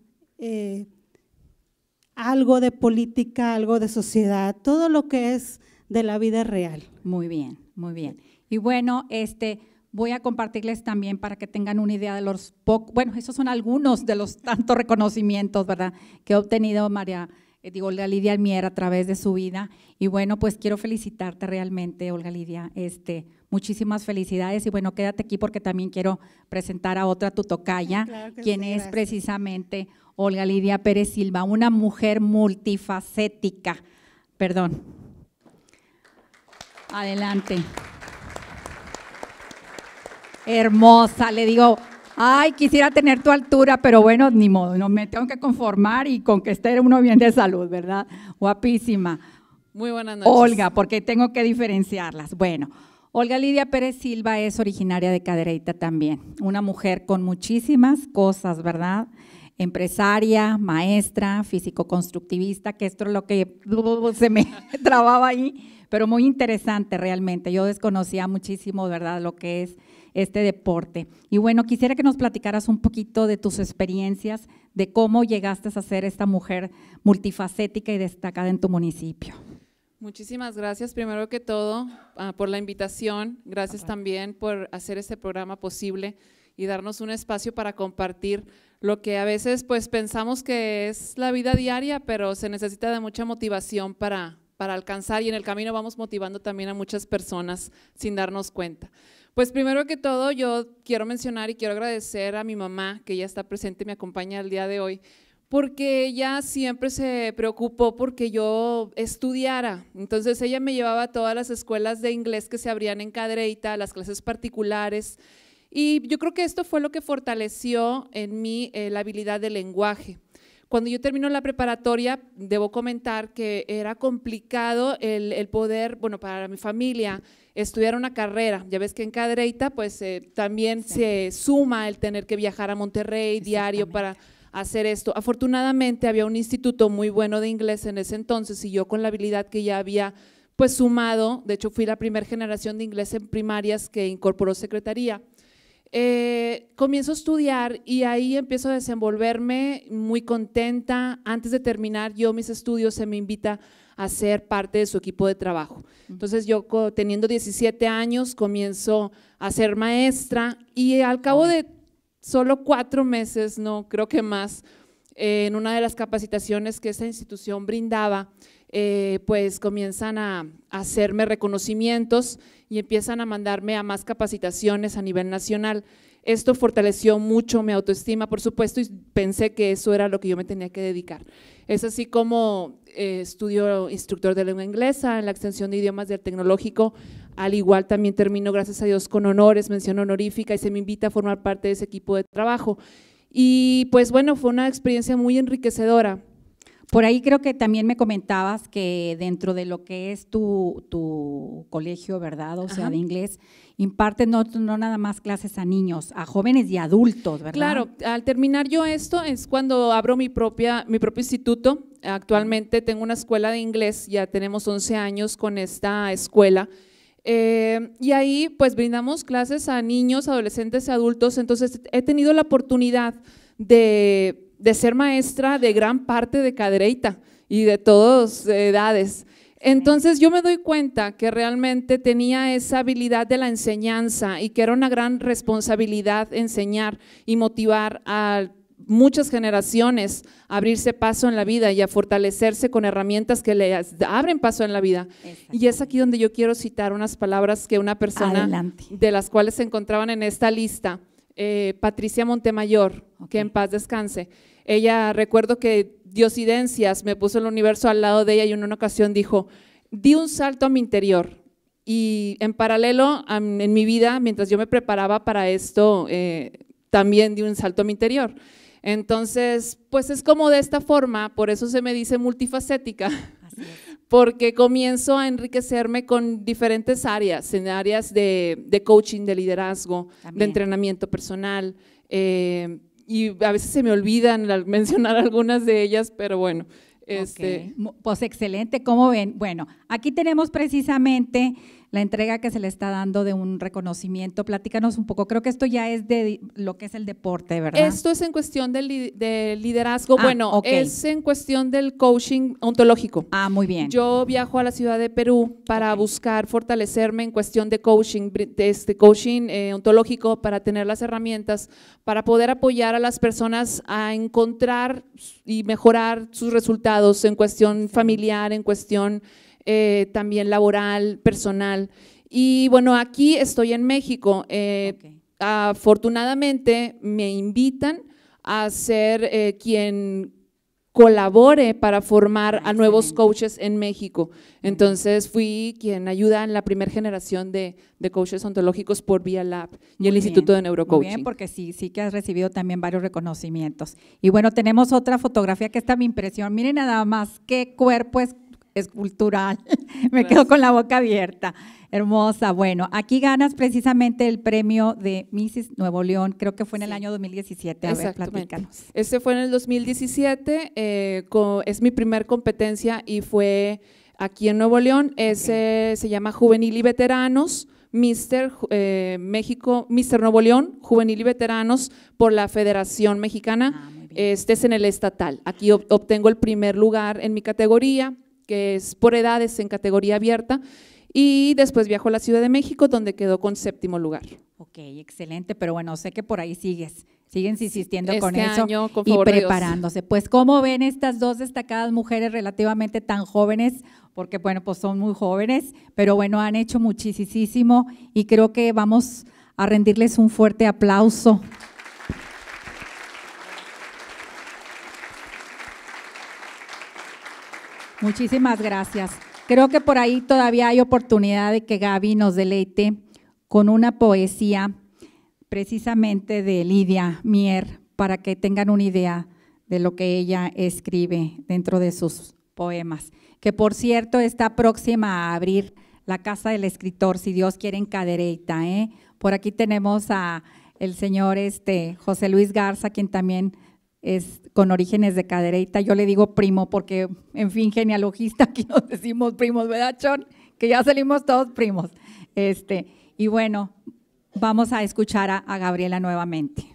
Speaker 6: algo de política, algo de sociedad, todo lo que es de la vida real. Muy bien, muy bien.
Speaker 4: Y bueno, este voy a compartirles también para que tengan una idea de los pocos, bueno, esos son algunos de los [laughs] tantos reconocimientos, ¿verdad?, que ha obtenido María eh, digo, Olga Lidia Almier a través de su vida. Y bueno, pues quiero felicitarte realmente, Olga Lidia. Este, muchísimas felicidades y bueno, quédate aquí porque también quiero presentar a otra tutocaya, [laughs] quien es precisamente Olga Lidia Pérez Silva, una mujer multifacética. Perdón. Adelante. Hermosa, le digo, Ay, quisiera tener tu altura, pero bueno, ni modo, no me tengo que conformar y con que esté uno bien de salud, ¿verdad? Guapísima.
Speaker 7: Muy buenas noches. Olga,
Speaker 4: porque tengo que diferenciarlas. Bueno, Olga Lidia Pérez Silva es originaria de Cadereyta también, una mujer con muchísimas cosas, ¿verdad? Empresaria, maestra, físico-constructivista, que esto es lo que [laughs] se me trababa ahí, pero muy interesante realmente. Yo desconocía muchísimo, ¿verdad?, lo que es este deporte. Y bueno, quisiera que nos platicaras un poquito de tus experiencias, de cómo llegaste a ser esta mujer multifacética y destacada en tu municipio.
Speaker 7: Muchísimas gracias, primero que todo, ah, por la invitación. Gracias también por hacer este programa posible y darnos un espacio para compartir lo que a veces pues pensamos que es la vida diaria, pero se necesita de mucha motivación para, para alcanzar y en el camino vamos motivando también a muchas personas sin darnos cuenta. Pues primero que todo, yo quiero mencionar y quiero agradecer a mi mamá, que ya está presente y me acompaña el día de hoy, porque ella siempre se preocupó porque yo estudiara. Entonces ella me llevaba a todas las escuelas de inglés que se abrían en Cadreita, las clases particulares. Y yo creo que esto fue lo que fortaleció en mí eh, la habilidad del lenguaje. Cuando yo termino la preparatoria, debo comentar que era complicado el, poder, bueno, para mi familia, estudiar una carrera. Ya ves que en Cadreita pues eh, también se suma el tener que viajar a Monterrey diario para hacer esto. Afortunadamente había un instituto muy bueno de inglés en ese entonces y yo con la habilidad que ya había pues sumado, de hecho fui la primera generación de inglés en primarias que incorporó secretaría. Eh, comienzo a estudiar y ahí empiezo a desenvolverme muy contenta. Antes de terminar yo mis estudios se me invita a ser parte de su equipo de trabajo. Entonces yo teniendo 17 años comienzo a ser maestra y al cabo de solo cuatro meses, no creo que más, eh, en una de las capacitaciones que esa institución brindaba, eh, pues comienzan a, hacerme reconocimientos y empiezan a mandarme a más capacitaciones a nivel nacional. Esto fortaleció mucho mi autoestima, por supuesto, y pensé que eso era lo que yo me tenía que dedicar. Es así como estudió eh, estudio instructor de lengua inglesa en la extensión de idiomas del tecnológico. Al igual también termino, gracias a Dios, con honores, mención honorífica y se me invita a formar parte de ese equipo de trabajo. Y pues bueno, fue una experiencia muy enriquecedora. Por ahí creo que también me comentabas que dentro de lo que
Speaker 4: es tu, tu colegio, ¿verdad? O sea, de inglés, imparten no, nada más
Speaker 7: clases a niños, a jóvenes y adultos, ¿verdad? Claro, al terminar yo esto es cuando abro mi, propia, mi propio instituto. Actualmente tengo una escuela de inglés, ya tenemos 11 años con esta escuela. Eh, y ahí pues brindamos clases a niños, adolescentes y adultos. Entonces he tenido la oportunidad de de ser maestra de gran parte de cadereita y de todas edades. Entonces yo me doy cuenta que realmente tenía esa habilidad de la enseñanza y que era una gran responsabilidad enseñar y motivar a muchas generaciones a abrirse paso en la vida y a fortalecerse con herramientas que le abren paso en la vida. Y es aquí donde yo quiero citar unas palabras que una persona de las cuales se encontraban en esta lista, eh, Patricia Montemayor, que en paz descanse. Ella, recuerdo que Diosidencias me puso el universo al lado de ella y en una ocasión dijo, di un salto a mi interior. Y en paralelo, en mi vida, mientras yo me preparaba para esto, eh, también di un salto a mi interior. Entonces, pues es como de esta forma, por eso se me dice multifacética, [laughs] porque comienzo a enriquecerme con diferentes áreas, en áreas de, coaching, de liderazgo, de entrenamiento personal, eh, y a veces se me olvidan mencionar [laughs] algunas de ellas, pero bueno. Este pues excelente, ¿cómo ven? Bueno, aquí
Speaker 4: tenemos precisamente la entrega que se le está dando de un reconocimiento. Platícanos un poco, creo que esto ya es de lo que es el deporte,
Speaker 7: ¿verdad? Esto es en cuestión del de liderazgo, ah, bueno, es en cuestión del coaching ontológico. Ah, muy bien. Yo viajo a la ciudad de Perú para buscar fortalecerme en cuestión de coaching, de este coaching eh, ontológico para tener las herramientas para poder apoyar a las personas a encontrar y mejorar sus resultados en cuestión familiar, en cuestión eh, también laboral, personal. Y bueno, aquí estoy en México. Eh, afortunadamente me invitan a ser eh, quien colabore para formar a nuevos coaches en México. Entonces fui quien ayuda en la primera generación de, coaches ontológicos por Via Lab y el Instituto de Neurocoaching. Muy bien, porque sí, sí que has recibido también varios reconocimientos. Y bueno, tenemos otra
Speaker 4: fotografía que esta mi impresión. Miren nada más qué cuerpo es cultural, [laughs] Me quedo con la boca abierta. Hermosa. Bueno, aquí ganas precisamente el premio de Mrs. Nuevo León, creo que fue en el año 2017. A ver, platícanos.
Speaker 7: Ese fue en el 2017, eh, es mi primer competencia y fue aquí en Nuevo León. Ese se llama Juvenil y Veteranos. Mister eh, México, Mister Nuevo León, Juvenil y Veteranos por la Federación Mexicana. Ah, este es en el estatal. Aquí obtengo el primer lugar en mi categoría que es por edades en categoría abierta, y después viajó a la Ciudad de México, donde quedó con séptimo lugar. Ok,
Speaker 4: excelente, pero bueno, sé que por ahí sigues, siguen insistiendo este con eso y preparándose. Pues, ¿cómo ven estas dos destacadas mujeres relativamente tan jóvenes? Porque, bueno, pues son muy jóvenes, pero bueno, han hecho muchísimo y creo que vamos a rendirles un fuerte aplauso. Muchísimas gracias. Creo que por ahí todavía hay oportunidad de que Gaby nos deleite con una poesía precisamente de Lidia Mier para que tengan una idea de lo que ella escribe dentro de sus poemas, que por cierto está próxima a abrir la casa del escritor, si Dios quiere, en Cadereyta. ¿eh? Por aquí tenemos a el señor este, José Luis Garza, quien también es con orígenes de cadereita. Yo le digo primo porque, en fin, genealogista, [laughs] aquí nos decimos primos, ¿verdad, Chon? Que ya salimos todos primos. Este, y bueno, vamos a escuchar a, a Gabriela nuevamente.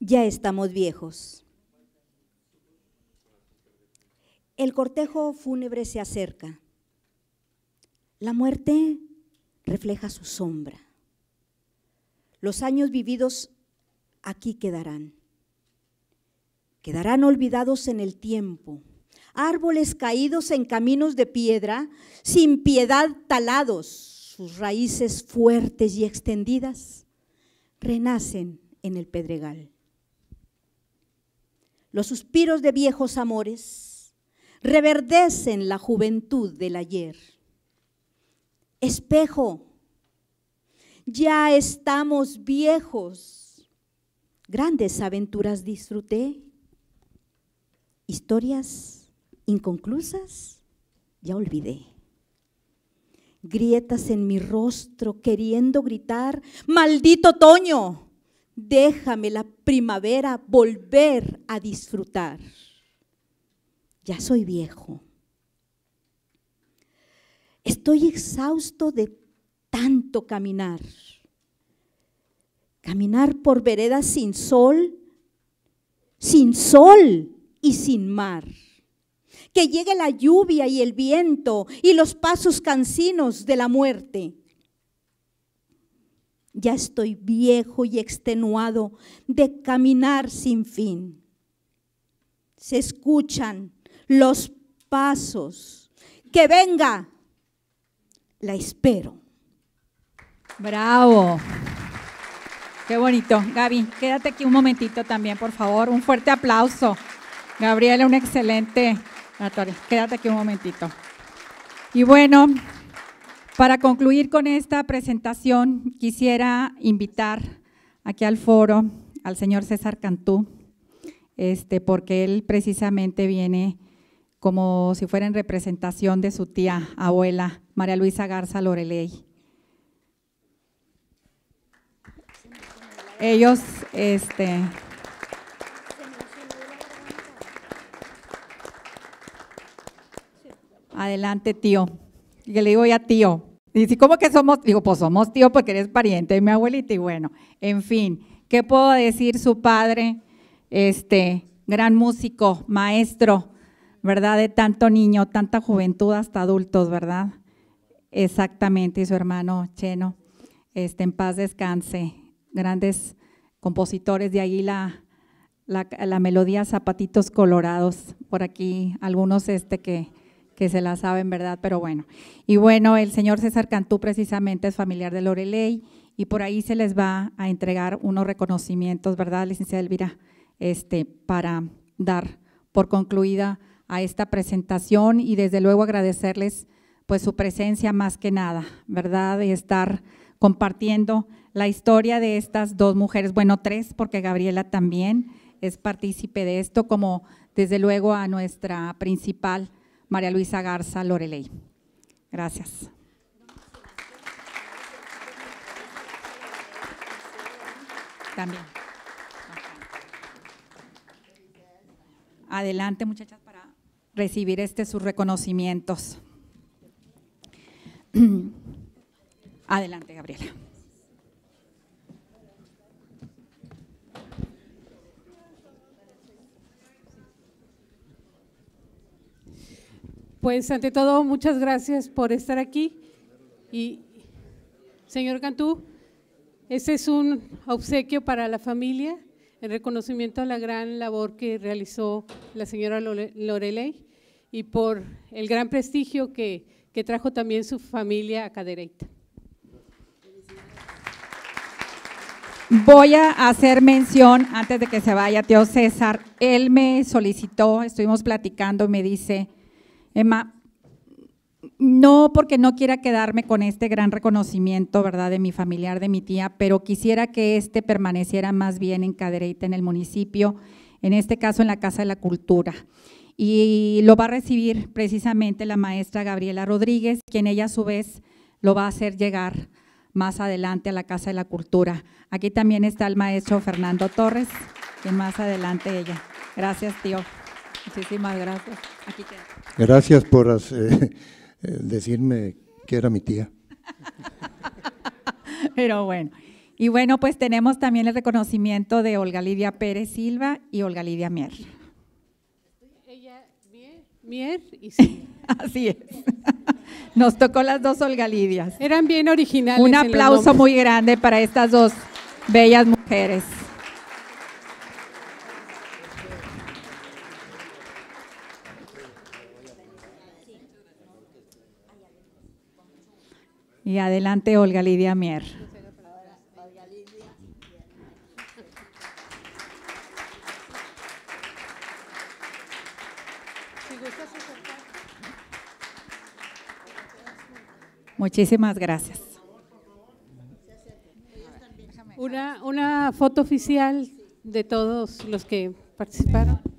Speaker 4: Ya estamos
Speaker 5: viejos. El cortejo fúnebre se acerca. La muerte refleja su sombra. Los años vividos aquí quedarán. Quedarán olvidados en el tiempo, árboles caídos en caminos de piedra, sin piedad talados, sus raíces fuertes y extendidas, renacen en el pedregal. Los suspiros de viejos amores reverdecen la juventud del ayer. Espejo, ya estamos viejos Grandes aventuras disfruté, historias inconclusas ya olvidé. Grietas en mi rostro queriendo gritar, maldito otoño, déjame la primavera volver a disfrutar. Ya soy viejo. Estoy exhausto de tanto caminar. Caminar por veredas sin sol, sin sol y sin mar. Que llegue la lluvia y el viento y los pasos cansinos de la muerte. Ya estoy viejo y extenuado de caminar sin fin. Se escuchan los pasos. Que venga. La espero.
Speaker 4: Bravo. Qué bonito. Gaby, quédate aquí un momentito también, por favor. Un fuerte aplauso. Gabriela, un excelente Natalia. Quédate aquí un momentito. Y bueno, para concluir con esta presentación, quisiera invitar aquí al foro al señor César Cantú, este, porque él precisamente viene como si fuera en representación de su tía, abuela, María Luisa Garza Loreley. ellos, este... Adelante, tío. Y le digo ya tío. Y si ¿cómo que somos? Digo, pues somos tío porque eres pariente de mi abuelita. Y bueno, en fin, ¿qué puedo decir su padre? Este, gran músico, maestro, ¿verdad? De tanto niño, tanta juventud hasta adultos, ¿verdad? Exactamente, y su hermano Cheno, este, en paz descanse grandes compositores, de ahí la, melodía Zapatitos Colorados, por aquí algunos este que, que se la saben, ¿verdad? Pero bueno. Y bueno, el señor César Cantú precisamente es familiar de Loreley y por ahí se les va a entregar unos reconocimientos, ¿verdad, licenciada Elvira? Este, para dar por concluida a esta presentación y desde luego agradecerles pues su presencia más que nada, ¿verdad? Y estar compartiendo la historia de estas dos mujeres, bueno, tres, porque Gabriela también es partícipe de esto, como desde luego a nuestra principal, María Luisa Garza Loreley. Gracias. También. Adelante, muchachas, para recibir este sus reconocimientos. [clears throat] Adelante, Gabriela.
Speaker 1: Pues ante todo, muchas gracias por estar aquí. Y señor Cantú, este es un obsequio para la familia en reconocimiento a la gran labor que realizó la señora Loreley y por el gran prestigio que, que trajo también su familia a Cadereyta.
Speaker 4: Voy a hacer mención antes de que se vaya, tío César. Él me solicitó, estuvimos platicando, me dice, Emma, no porque no quiera quedarme con este gran reconocimiento, ¿verdad?, de mi familiar, de mi tía, pero quisiera que este permaneciera más bien en Cadereyta, en el municipio, en este caso en la Casa de la Cultura. Y lo va a recibir precisamente la maestra Gabriela Rodríguez, quien ella a su vez lo va a hacer llegar más adelante a la Casa de la Cultura. Aquí también está el maestro Fernando Torres, quien más adelante ella. Gracias, tío. Muchísimas gracias. Aquí queda.
Speaker 3: Gracias por eh, [laughs] eh, decirme que era mi tía.
Speaker 4: [laughs] Pero bueno. Y bueno, pues tenemos también el reconocimiento de Olga Lidia Pérez Silva y Olga Lidia Mier.
Speaker 1: Ella, Mier, Mier y Silva. [laughs]
Speaker 4: Así es. Nos tocó las dos Olga Lidias. Eran bien originales. Un aplauso muy grande para estas dos bellas mujeres. Y adelante Olga Lidia Mier. Muchísimas gracias.
Speaker 1: Una, una foto oficial de todos los que participaron.